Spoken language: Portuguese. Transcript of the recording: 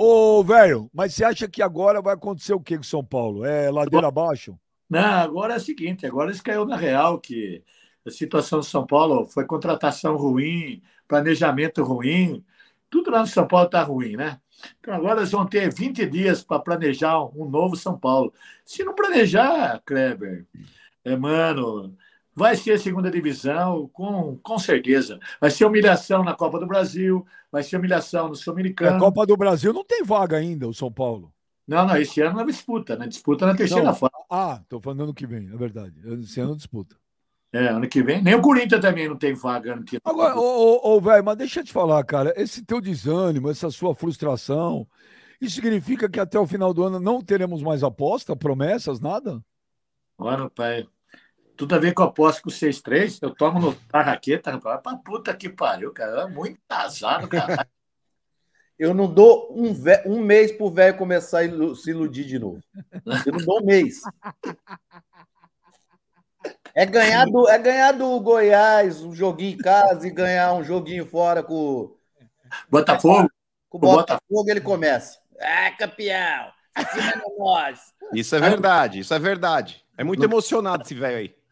Ô, velho, mas você acha que agora vai acontecer o que com São Paulo? É ladeira Bom, abaixo? Não, agora é o seguinte, agora isso caiu na real que a situação de São Paulo foi contratação ruim, planejamento ruim, tudo lá no São Paulo está ruim, né? Então agora eles vão ter 20 dias para planejar um novo São Paulo. Se não planejar, Kleber, é, mano, vai ser segunda divisão, com, com certeza. Vai ser humilhação na Copa do Brasil, vai ser humilhação no Sul-Americano. Na é, Copa do Brasil não tem vaga ainda, o São Paulo. Não, não, esse ano não é disputa, né? Disputa na terceira não. fase. Ah, estou falando ano que vem, é verdade. Esse ano é disputa. É, ano que vem. Nem o Corinthians também não tem vaga ano que Agora, ô, ô, ô velho, mas deixa eu te falar, cara. Esse teu desânimo, essa sua frustração, isso significa que até o final do ano não teremos mais aposta, promessas, nada? Olha, pai, tudo a ver com a aposta com 6-3. Eu tomo no, na raqueta, rapaz. Pra puta que pariu, cara. É muito azar, cara. Eu não dou um, vé... um mês pro velho começar a ilu... se iludir de novo. Eu não dou um mês. É ganhar, do, é ganhar do Goiás um joguinho em casa e ganhar um joguinho fora com. Botafogo? Com o Botafogo, Botafogo ele começa. É, campeão! Acima de nós! Isso é verdade, isso é verdade. É muito emocionado esse velho aí.